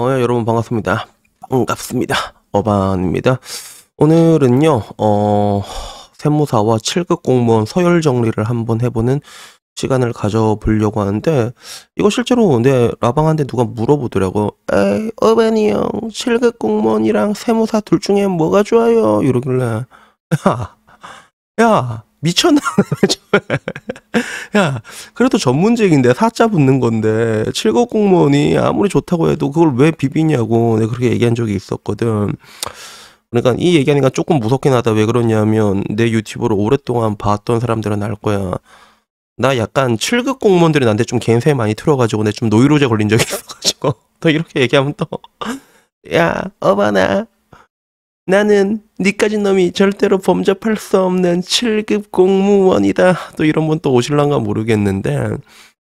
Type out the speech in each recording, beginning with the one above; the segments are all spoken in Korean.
어, 예, 여러분 반갑습니다. 반갑습니다. 어반입니다. 오늘은요, 어, 세무사와 7급 공무원 서열 정리를 한번 해보는 시간을 가져보려고 하는데, 이거 실제로 내 라방한테 누가 물어보더라고. 에이, 어반이 형, 7급 공무원이랑 세무사 둘 중에 뭐가 좋아요? 이러길래. 야, 야, 미쳤나? 야, 그래도 전문직인데 사자 붙는 건데 7급 공무원이 아무리 좋다고 해도 그걸 왜 비비냐고 내가 그렇게 얘기한 적이 있었거든. 그러니까 이 얘기하니까 조금 무섭긴 하다. 왜 그러냐면 내 유튜브를 오랫동안 봤던 사람들은 알 거야. 나 약간 7급 공무원들이 나한테 좀 겐세 많이 틀어가지고 내 좀 노이로제 걸린 적이 있어가지고 또 이렇게 얘기하면 또 야, 어머나 나는 니까진 놈이 절대로 범접할 수 없는 7급 공무원이다. 또 이런 분 또 오실란가 모르겠는데.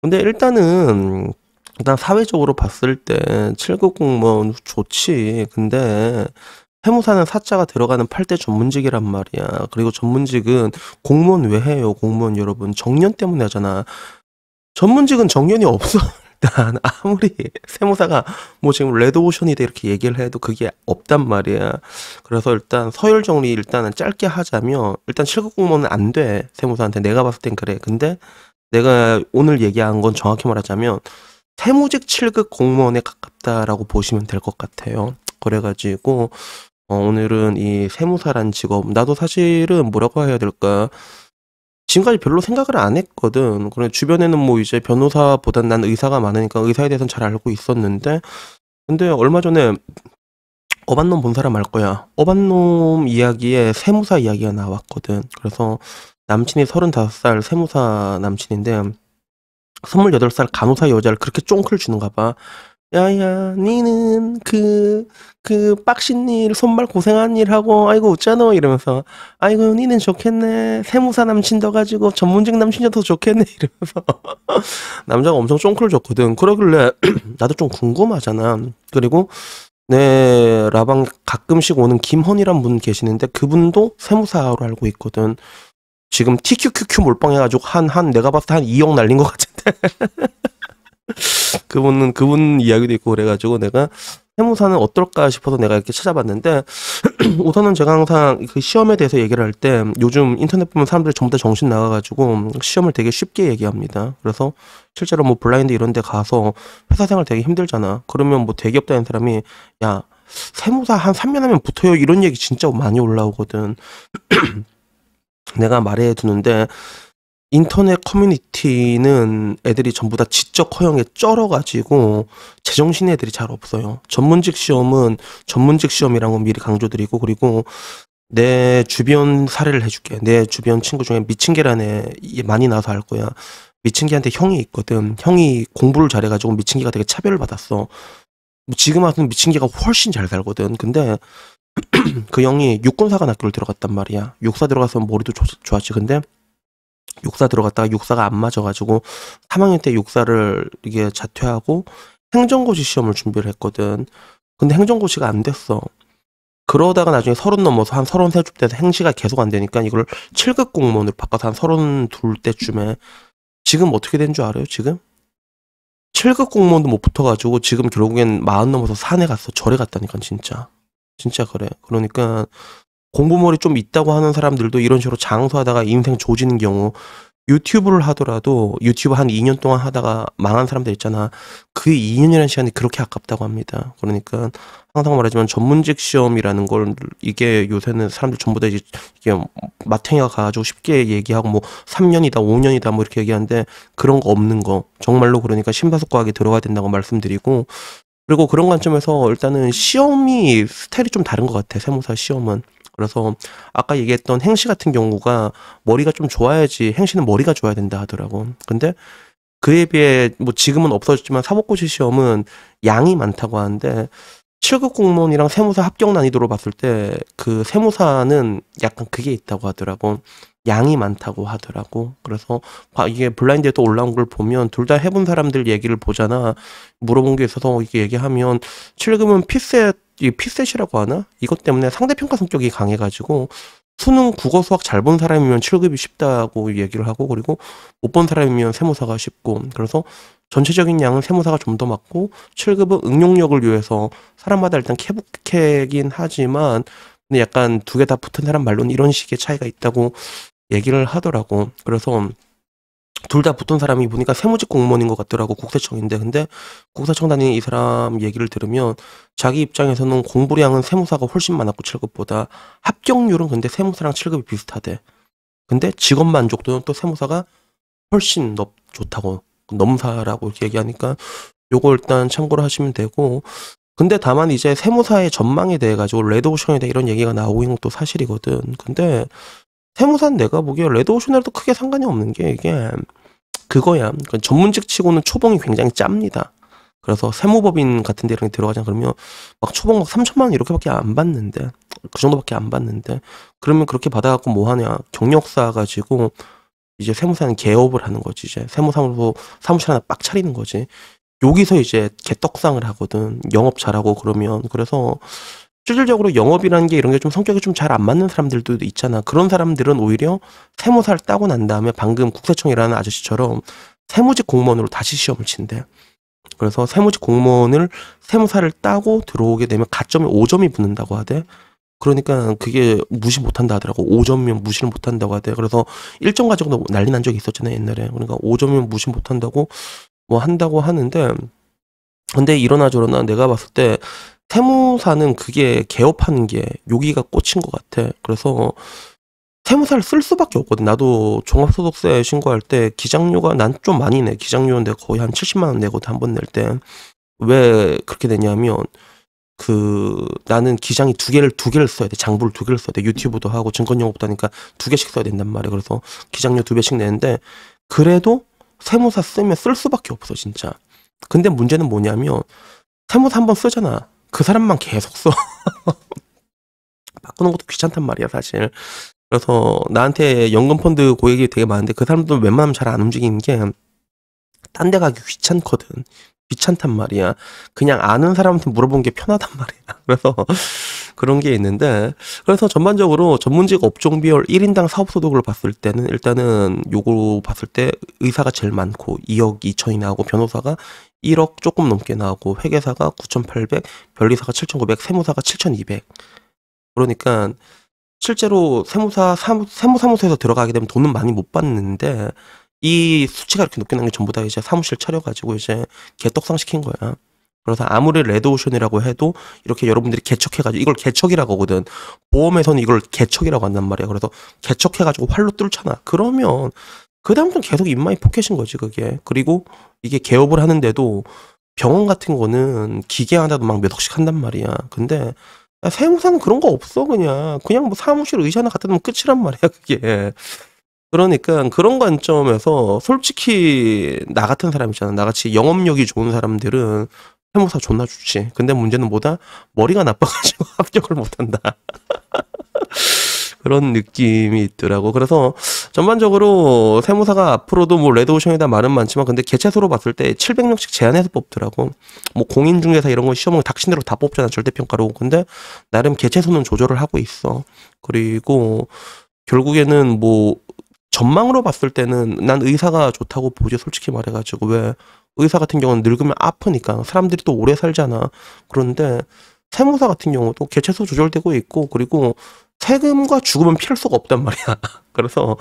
근데 일단은 일단 사회적으로 봤을 때 7급 공무원 좋지. 근데 세무사는 사자가 들어가는 8대 전문직이란 말이야. 그리고 전문직은 공무원 왜 해요? 공무원 여러분 정년 때문에 하잖아. 전문직은 정년이 없어. 난 아무리 세무사가 뭐 지금 레드오션이다 이렇게 얘기를 해도 그게 없단 말이야. 그래서 일단 서열 정리 일단은 짧게 하자면 일단 실급 공무원은 안 돼. 세무사한테 내가 봤을 땐 그래. 근데 내가 오늘 얘기한 건 정확히 말하자면 세무직 7급 공무원에 가깝다라고 보시면 될 것 같아요. 그래가지고 어, 오늘은 이 세무사란 직업 나도 사실은 뭐라고 해야 될까 지금까지 별로 생각을 안 했거든. 그래 주변에는 뭐 이제 변호사보단 난 의사가 많으니까 의사에 대해서는 잘 알고 있었는데 근데 얼마 전에 어반놈 본 사람 알 거야. 어반놈 이야기에 세무사 이야기가 나왔거든. 그래서 남친이 35살 세무사 남친인데 28살 간호사 여자를 그렇게 쫑클 주는가 봐. 야야 니는 그그 그 빡신 일 손발 고생한 일 하고 아이고 어잖아 이러면서 아이고 니는 좋겠네 세무사 남친 더 가지고 전문직 남친 이더 좋겠네 이러면서 남자가 엄청 쫑클좋거든 그러길래 나도 좀 궁금하잖아 그리고 내 네, 라방 가끔씩 오는 김헌이란 분 계시는데 그분도 세무사로 알고 있거든 지금 TQQQ 몰빵해가지고 한 한 내가 봤을 때 한 2억 날린 것 같은데 그분은 그분 이야기도 있고 그래가지고 내가 세무사는 어떨까 싶어서 내가 이렇게 찾아봤는데 우선은 제가 항상 그 시험에 대해서 얘기를 할 때 요즘 인터넷 보면 사람들이 전부 다 정신 나가가지고 시험을 되게 쉽게 얘기합니다. 그래서 실제로 뭐 블라인드 이런 데 가서 회사 생활 되게 힘들잖아. 그러면 뭐 대기업 다니는 사람이 야 세무사 한 3년 하면 붙어요 이런 얘기 진짜 많이 올라오거든. 내가 말해 두는데 인터넷 커뮤니티는 애들이 전부 다 지적 허영에 쩔어가지고 제정신 애들이 잘 없어요. 전문직 시험은 전문직 시험이라고 미리 강조드리고 그리고 내 주변 사례를 해줄게. 내 주변 친구 중에 미친 개란네 많이 나서 와알 거야. 미친 개한테 형이 있거든. 형이 공부를 잘해가지고 미친 개가 되게 차별을 받았어. 지금 와서는 미친 개가 훨씬 잘 살거든. 근데 그 형이 육군사관 학교를 들어갔단 말이야. 육사 들어가서 머리도 좋았지. 근데 육사 들어갔다가 육사가 안 맞아가지고 3학년 때 육사를 이게 자퇴하고 행정고시 시험을 준비를 했거든. 근데 행정고시가 안 됐어. 그러다가 나중에 서른 넘어서 한 서른 세쯤 돼서 행시가 계속 안 되니까 이걸 칠급 공무원으로 바꿔서 한 서른 둘 때쯤에 지금 어떻게 된 줄 알아요? 지금? 칠급 공무원도 못 붙어가지고 지금 결국엔 마흔 넘어서 산에 갔어. 절에 갔다니까 진짜. 진짜 그래. 그러니까 공부머리 좀 있다고 하는 사람들도 이런 식으로 장수하다가 인생 조지는 경우 유튜브를 하더라도 유튜브 한 2년 동안 하다가 망한 사람들 있잖아. 그 2년이라는 시간이 그렇게 아깝다고 합니다. 그러니까 항상 말하지만 전문직 시험이라는 걸 이게 요새는 사람들 전부 다 이제 이게 마탱이가 가가지고 쉽게 얘기하고 뭐 3년이다, 5년이다 뭐 이렇게 얘기하는데 그런 거 없는 거. 정말로 그러니까 심사숙고하게 들어가야 된다고 말씀드리고 그리고 그런 관점에서 일단은 시험이 스타일이 좀 다른 것 같아. 세무사 시험은. 그래서 아까 얘기했던 행시 같은 경우가 머리가 좀 좋아야지 행시는 머리가 좋아야 된다 하더라고. 근데 그에 비해 뭐 지금은 없어졌지만 사법고시 시험은 양이 많다고 하는데 7급 공무원이랑 세무사 합격 난이도로 봤을 때 그 세무사는 약간 그게 있다고 하더라고. 양이 많다고 하더라고. 그래서 이게 블라인드에 또 올라온 걸 보면 둘 다 해본 사람들 얘기를 보잖아. 물어본 게 있어서 이게 렇 얘기하면 7급은 피셋 이 피셋이라고 하나? 이것 때문에 상대평가 성격이 강해가지고 수능 국어 수학 잘 본 사람이면 7급이 쉽다고 얘기를 하고 그리고 못 본 사람이면 세모사가 쉽고 그래서 전체적인 양은 세모사가 좀 더 맞고 7급은 응용력을 위해서 사람마다 일단 캐북캐긴 하지만 근데 약간 두 개 다 붙은 사람 말로는 이런 식의 차이가 있다고 얘기를 하더라고. 그래서 둘다 붙은 사람이 보니까 세무직 공무원인 것 같더라고 국세청인데 근데 국세청 다니는 이 사람 얘기를 들으면 자기 입장에서는 공부량은 세무사가 훨씬 많았고 7급보다 합격률은 근데 세무사랑 7급이 비슷하대 근데 직업 만족도는 또 세무사가 훨씬 높, 좋다고 넘사라고 이렇게 얘기하니까 요거 일단 참고를 하시면 되고 근데 다만 이제 세무사의 전망에 대해 가지고 레드오션에 대해 이런 얘기가 나오고 있는 것도 사실이거든 근데 세무사는 내가 보기에 레드오션이라도 크게 상관이 없는 게 이게 그거야. 그러니까 전문직 치고는 초봉이 굉장히 짭니다. 그래서 세무법인 같은 데 이런 데 들어가자 그러면 막 초봉 막 3천만 원 이렇게밖에 안 받는데 그 정도밖에 안 받는데 그러면 그렇게 받아갖고 뭐 하냐 경력쌓아 가지고 이제 세무사는 개업을 하는 거지 이제 세무사무소 사무실 하나 빡 차리는 거지 여기서 이제 개떡상을 하거든 영업 잘하고 그러면 그래서 실질적으로 영업이라는 게 이런 게 좀 성격이 좀 잘 안 맞는 사람들도 있잖아. 그런 사람들은 오히려 세무사를 따고 난 다음에 방금 국세청이라는 아저씨처럼 세무직 공무원으로 다시 시험을 친대. 그래서 세무직 공무원을 세무사를 따고 들어오게 되면 가점이 5점이 붙는다고 하대. 그러니까 그게 무시 못한다 하더라고. 5점이면 무시를 못한다고 하대. 그래서 1점 가지고 도 난리 난 적이 있었잖아요, 옛날에. 그러니까 5점이면 무시 못한다고 뭐 한다고 하는데 근데 이러나 저러나 내가 봤을 때 세무사는 그게 개업하는 게 여기가 꽂힌 것 같아. 그래서 세무사를 쓸 수밖에 없거든. 나도 종합소득세 신고할 때 기장료가 난 좀 많이 내. 기장료인데 거의 한 70만 원 내거든 한 번 낼 때. 왜 그렇게 되냐면 그 나는 기장이 두 개를 두 개를 써야 돼. 장부를 두 개를 써야 돼. 유튜브도 하고 증권 영업도 하니까 두 개씩 써야 된단 말이야. 그래서 기장료 두 배씩 내는데 그래도 세무사 쓰면 쓸 수밖에 없어, 진짜. 근데 문제는 뭐냐면 세무사 한 번 쓰잖아. 그 사람만 계속 써. 바꾸는 것도 귀찮단 말이야, 사실. 그래서 나한테 연금 펀드 고객이 되게 많은데 그 사람도 웬만하면 잘 안 움직이는 게 딴 데 가기 귀찮거든. 귀찮단 말이야. 그냥 아는 사람한테 물어본 게 편하단 말이야. 그래서 그런 게 있는데 그래서 전반적으로 전문직 업종 비율 1인당 사업소득으로 봤을 때는 일단은 요거 봤을 때 의사가 제일 많고 2억 2천이 나오고 변호사가 1억 조금 넘게 나오고 회계사가 9,800, 변리사가 7,900, 세무사가 7,200. 그러니까 실제로 세무사 사무, 세무사무소에서 들어가게 되면 돈은 많이 못 받는데 이 수치가 이렇게 높게 나온 게 전부 다 이제 사무실 차려가지고 이제 개떡상 시킨 거야. 그래서 아무리 레드오션이라고 해도 이렇게 여러분들이 개척해가지고 이걸 개척이라고 하거든. 보험에서는 이걸 개척이라고 한단 말이야. 그래서 개척해가지고 활로 뚫잖아. 그러면 그 다음부터 계속 입마이 포켓인 거지 그게. 그리고 이게 개업을 하는데도 병원 같은 거는 기계 하나도 막 몇 억씩 한단 말이야. 근데 세무사는 그런 거 없어 그냥 그냥 뭐 사무실 의자 하나 갖다 놓으면 끝이란 말이야 그게. 그러니까 그런 관점에서 솔직히 나 같은 사람 있잖아. 나같이 영업력이 좋은 사람들은 해모사 존나 좋지. 근데 문제는 뭐다? 머리가 나빠가지고 합격을 못한다. 그런 느낌이 있더라고. 그래서 전반적으로 세무사가 앞으로도 뭐 레드오션이다 말은 많지만 근데 개체수로 봤을 때 700명씩 제한해서 뽑더라고. 뭐 공인중개사 이런 거시험을닥친대로다 뽑잖아. 절대평가로. 근데 나름 개체수는 조절을 하고 있어. 그리고 결국에는 뭐 전망으로 봤을 때는 난 의사가 좋다고 보지 솔직히 말해가지고 왜 의사 같은 경우는 늙으면 아프니까 사람들이 또 오래 살잖아. 그런데 세무사 같은 경우도 개체수 조절되고 있고 그리고 세금과 죽음은 피할 수가 없단 말이야. 그래서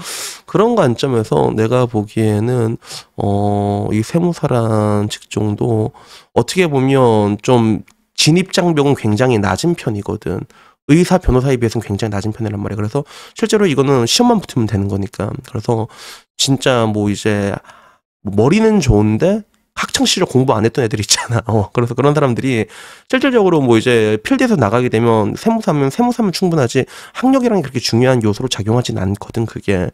그런 관점에서 내가 보기에는 어 이 세무사란 직종도 어떻게 보면 좀 진입 장벽은 굉장히 낮은 편이거든. 의사 변호사에 비해서는 굉장히 낮은 편이란 말이야. 그래서 실제로 이거는 시험만 붙으면 되는 거니까. 그래서 진짜 뭐 이제 머리는 좋은데 학창 시절 공부 안 했던 애들 있잖아. 어, 그래서 그런 사람들이 실질적으로 뭐 이제 필드에서 나가게 되면 세무사면 세무사면 충분하지 학력이랑 그렇게 중요한 요소로 작용하진 않거든 그게.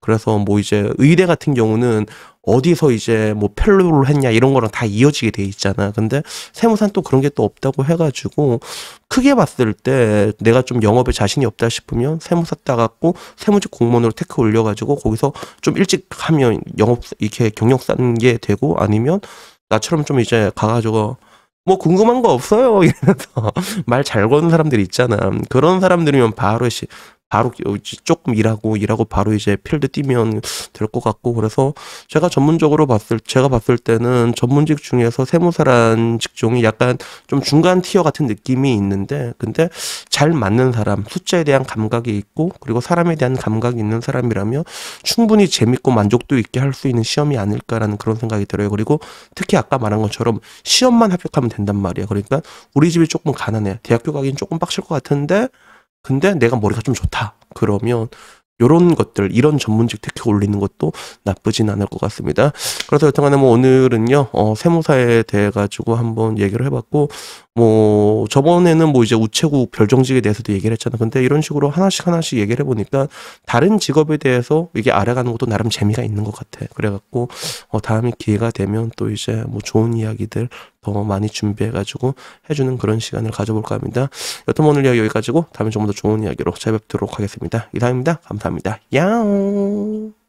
그래서 뭐 이제 의대 같은 경우는 어디서 이제 뭐 펠로를 했냐 이런 거랑 다 이어지게 돼 있잖아. 근데 세무사는 또 그런 게 또 없다고 해가지고 크게 봤을 때 내가 좀 영업에 자신이 없다 싶으면 세무사 따갖고 세무직 공무원으로 테크 올려가지고 거기서 좀 일찍 하면 영업 이렇게 경력 쌓는 게 되고 아니면 나처럼 좀 이제 가가지고 뭐 궁금한 거 없어요 이러면서 말 잘 거는 사람들 이 있잖아 그런 사람들이면 바로 씨 바로 조금 일하고 일하고 바로 이제 필드 뛰면 될 것 같고 그래서 제가 전문적으로 봤을 제가 봤을 때는 전문직 중에서 세무사란 직종이 약간 좀 중간 티어 같은 느낌이 있는데 근데 잘 맞는 사람 숫자에 대한 감각이 있고 그리고 사람에 대한 감각이 있는 사람이라면 충분히 재밌고 만족도 있게 할 수 있는 시험이 아닐까라는 그런 생각이 들어요 그리고 특히 아까 말한 것처럼 시험만 합격하면 된단 말이야 그러니까 우리 집이 조금 가난해 대학교 가긴 조금 빡칠 것 같은데 근데 내가 머리가 좀 좋다. 그러면 요런 것들, 이런 전문직 특히 올리는 것도 나쁘진 않을 것 같습니다. 그래서 여튼간에 뭐 오늘은요, 어, 세무사에 대해 가지고 한번 얘기를 해봤고, 뭐 저번에는 뭐 이제 우체국 별정직에 대해서도 얘기를 했잖아. 근데 이런 식으로 하나씩 하나씩 얘기를 해보니까 다른 직업에 대해서 이게 알아가는 것도 나름 재미가 있는 것 같아. 그래갖고 어 다음에 기회가 되면 또 이제 뭐 좋은 이야기들 더 많이 준비해가지고 해주는 그런 시간을 가져볼까 합니다. 여튼 오늘 이야기 여기까지고 다음에 좀 더 좋은 이야기로 찾아뵙도록 하겠습니다. 이상입니다. 감사합니다. 야옹.